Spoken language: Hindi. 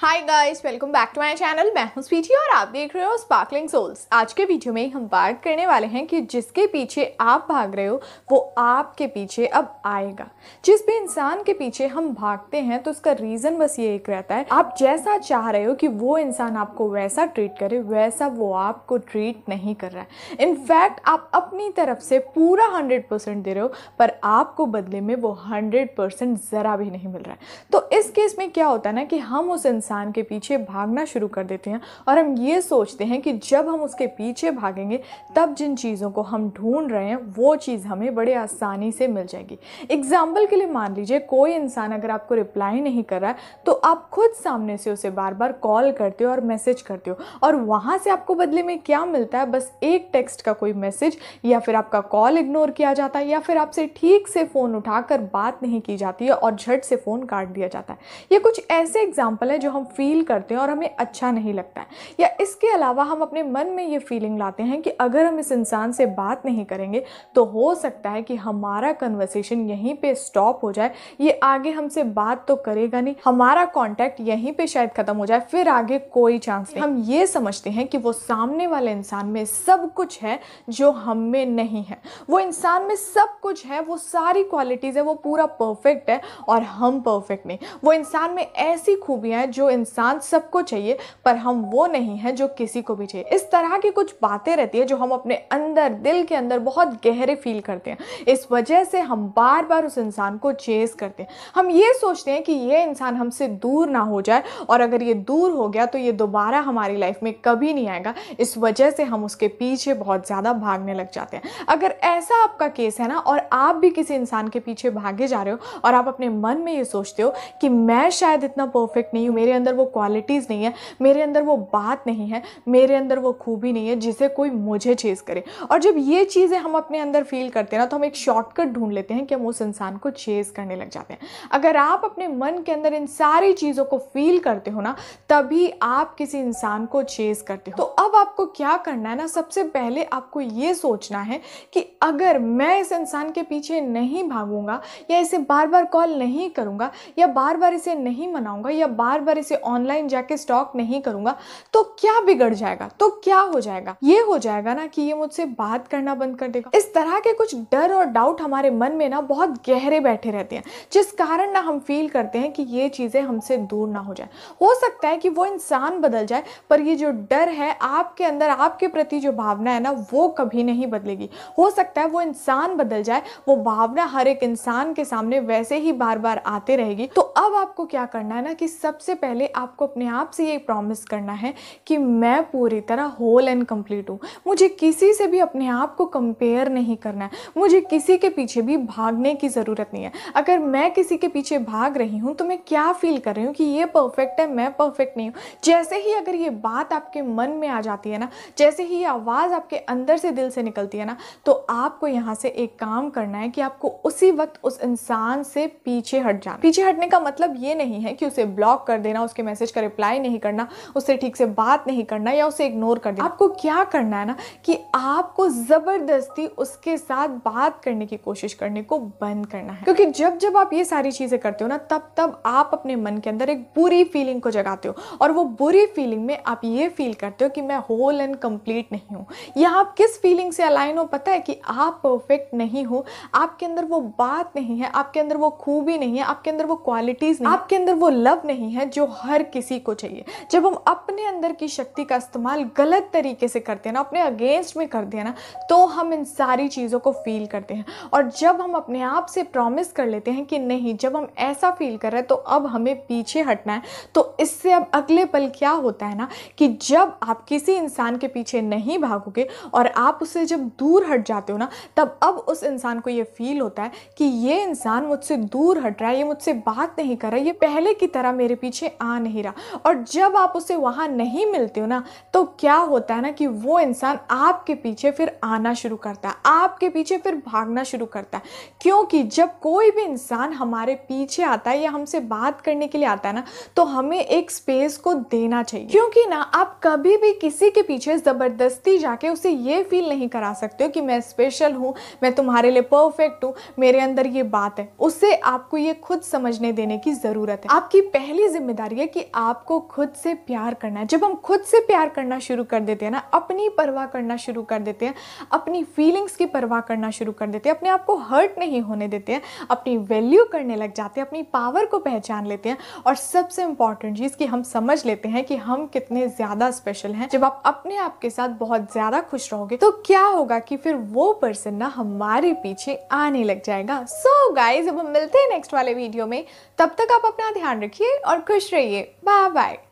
hi guys welcome back to my channel मैं हूं स्वीटी और आप देख रहे हो स्पार्कलिंग सोल्स आज के वीडियो में हम बात करने वाले हैं कि जिसके पीछे आप भाग रहे हो वो आपके पीछे अब आएगा जिस भी इंसान के पीछे हम भागते हैं तो उसका रीज़न बस ये एक रहता है आप जैसा चाह रहे हो कि वो इंसान आपको वैसा ट्रीट करे वैसा वो आपको ट्रीट नहीं कर रहा है इनफैक्ट आप अपनी तरफ से पूरा हंड्रेड परसेंट दे रहे हो पर आपको बदले में वो हंड्रेड परसेंट ज़रा भी नहीं मिल रहा है तो इस केस में क्या होता है ना कि हम उस इंसान इंसान के पीछे भागना शुरू कर देते हैं और हम ये सोचते हैं कि जब हम उसके पीछे भागेंगे तब जिन चीज़ों को हम ढूंढ रहे हैं वो चीज़ हमें बड़े आसानी से मिल जाएगी एग्जाम्पल के लिए मान लीजिए कोई इंसान अगर आपको रिप्लाई नहीं कर रहा है तो आप खुद सामने से उसे बार बार कॉल करते हो और मैसेज करते हो और वहाँ से आपको बदले में क्या मिलता है बस एक टेक्स्ट का कोई मैसेज या फिर आपका कॉल इग्नोर किया जाता है या फिर आपसे ठीक से फ़ोन उठाकर बात नहीं की जाती है और झट से फ़ोन काट दिया जाता है ये कुछ ऐसे एग्जाम्पल हैं जो हम हम फील करते हैं और हमें अच्छा नहीं लगता है या इसके अलावा हम अपने मन में ये फीलिंग लाते हैं कि अगर हम इस इंसान से बात नहीं करेंगे तो हो सकता है कि हमारा कन्वर्सेशन यहीं पे स्टॉप हो जाए ये आगे हमसे बात तो करेगा नहीं हमारा कॉन्टैक्ट यहीं पे शायद ख़त्म हो जाए फिर आगे कोई चांस नहीं हम ये समझते हैं कि वो सामने वाले इंसान में सब कुछ है जो हम में नहीं है वो इंसान में सब कुछ है वो सारी क्वालिटीज़ है वो पूरा परफेक्ट है और हम परफेक्ट नहीं वो इंसान में ऐसी खूबियाँ हैं जो इंसान सबको चाहिए पर हम वो नहीं हैं जो किसी को भी चाहिए इस तरह की कुछ बातें रहती है जो हम अपने अंदर दिल के अंदर बहुत गहरे फील करते हैं इस वजह से हम बार बार उस इंसान को चेज करते हैं हम ये सोचते हैं कि ये इंसान हमसे दूर ना हो जाए और अगर ये दूर हो गया तो ये दोबारा हमारी लाइफ में कभी नहीं आएगा इस वजह से हम उसके पीछे बहुत ज़्यादा भागने लग जाते हैं अगर ऐसा आपका केस है ना और आप भी किसी इंसान के पीछे भागे जा रहे हो और आप अपने मन में ये सोचते हो कि मैं शायद इतना परफेक्ट नहीं हूँ मेरे अंदर वो क्वालिटीज़ नहीं है मेरे अंदर वो बात नहीं है मेरे अंदर वो खूबी नहीं है जिसे कोई मुझे चेज़ करे और जब ये चीज़ें हम अपने अंदर फील करते हैं ना तो हम एक शॉर्टकट ढूंढ लेते हैं कि हम उस इंसान को चेज़ करने लग जाते हैं अगर आप अपने मन के अंदर इन सारी चीज़ों को फील करते हो ना तभी आप किसी इंसान को चेज़ करते हो तो अब आपको क्या करना है ना सबसे पहले आपको ये सोचना है कि अगर मैं इस इंसान के पीछे नहीं भागूंगा या इसे बार बार कॉल नहीं करूँगा या बार बार इसे नहीं मनाऊंगा या बार बार इसे इसे ऑनलाइन जाके स्टॉक नहीं करूंगा तो क्या बिगड़ जाएगा तो क्या हो जाएगा ये हो जाएगा ना कि ये मुझसे बात करना बंद कर देगा इस तरह के कुछ डर और डाउट हमारे मन में ना बहुत गहरे बैठे रहते हैं जिस कारण ना हम फील करते हैं कि ये चीज़ें हमसे दूर ना हो जाए हो सकता है कि वो इंसान बदल जाए पर ये जो डर है आपके अंदर आपके प्रति जो भावना है ना वो कभी नहीं बदलेगी हो सकता है वो इंसान बदल जाए वो भावना हर एक इंसान के सामने वैसे ही बार बार आते रहेगी तो अब आपको क्या करना है ना कि सबसे पहले पहले आपको अपने आप से ये प्रॉमिस करना है कि मैं पूरी तरह होल एंड कंप्लीट हूँ मुझे किसी से भी अपने आप को कंपेयर नहीं करना है मुझे किसी के पीछे भी भागने की ज़रूरत नहीं है अगर मैं किसी के पीछे भाग रही हूँ तो मैं क्या फील कर रही हूँ कि ये परफेक्ट है मैं परफेक्ट नहीं हूँ जैसे ही अगर ये बात आपके मन में आ जाती है ना जैसे ही आवाज़ आपके अंदर से दिल से निकलती है ना तो आपको यहाँ से एक काम करना है कि आपको उसी वक्त उस इंसान से पीछे हट जाना पीछे हटने का मतलब ये नहीं है कि उसे ब्लॉक कर देना उसके मैसेज का रिप्लाई नहीं करना उससे ठीक से बात नहीं करना या उसे इग्नोर कर देना आपको क्या करना है ना कि आपको ज़बरदस्ती उसके साथ बात करने की कोशिश करने को बंद करना है क्योंकि जब जब आप ये सारी चीज़ें करते हो ना तब तब आप अपने मन के अंदर एक बुरी फीलिंग को जगाते हो और वो बुरी फीलिंग में आप ये फील करते हो कि मैं होल एंड कंप्लीट नहीं हूँ या आप किस फीलिंग से अलाइन हो पता है कि आप परफेक्ट नहीं हो आपके अंदर वो बात नहीं है आपके अंदर वो खूबी नहीं है आपके अंदर वो क्वालिटीज़ नहीं आपके अंदर वो लव नहीं है जो हर किसी को चाहिए जब हम अपने अंदर की शक्ति का इस्तेमाल गलत तरीके से करते हैं ना अपने अगेंस्ट में करते हैं ना तो हम इन सारी चीज़ों को फील करते हैं और जब हम अपने आप से प्रॉमिस कर लेते हैं कि नहीं जब हम ऐसा फील कर रहे हैं तो अब हमें पीछे हटना है तो इससे अब अगले पल क्या होता है ना कि जब आप किसी इंसान के पीछे नहीं भागोगे और आप उससे जब दूर हट जाते हो ना तब अब उस इंसान को ये फील होता है कि ये इंसान मुझसे दूर हट रहा है ये मुझसे बात नहीं कर रहा है ये पहले की तरह मेरे पीछे आ नहीं रहा और जब आप उसे वहाँ नहीं मिलते हो ना तो क्या होता है ना कि वो इंसान आपके पीछे फिर आना शुरू करता है आपके पीछे फिर भागना शुरू करता है क्योंकि जब कोई भी इंसान हमारे पीछे आता है या हमसे बात करने के लिए आता है ना तो हमें एक स्पेस को देना चाहिए क्योंकि ना आप कभी भी किसी के पीछे ज़बरदस्ती जाके उसे ये फील नहीं करा सकते हो कि मैं स्पेशल हूँ मैं तुम्हारे लिए परफेक्ट हूँ मेरे अंदर ये बात है उससे आपको ये खुद समझने देने की ज़रूरत है आपकी पहली जिम्मेदारी रही है कि आपको खुद से प्यार करना है जब हम खुद से प्यार करना शुरू कर देते हैं ना अपनी परवाह करना शुरू कर देते हैं अपनी फीलिंग्स की परवाह करना शुरू कर देते हैं अपने आप को हर्ट नहीं होने देते हैं अपनी वैल्यू करने लग जाते हैं अपनी पावर को पहचान लेते हैं और सबसे इंपॉर्टेंट चीज़ कि हम समझ लेते हैं कि हम कितने ज़्यादा स्पेशल हैं जब आप अपने आप के साथ बहुत ज़्यादा खुश रहोगे तो क्या होगा कि फिर वो पर्सन ना हमारे पीछे आने लग जाएगा सो so गाइज अब हम मिलते हैं नेक्स्ट वाले वीडियो में तब तक आप अपना ध्यान रखिए और खुश रहिए रहिए बाय बाय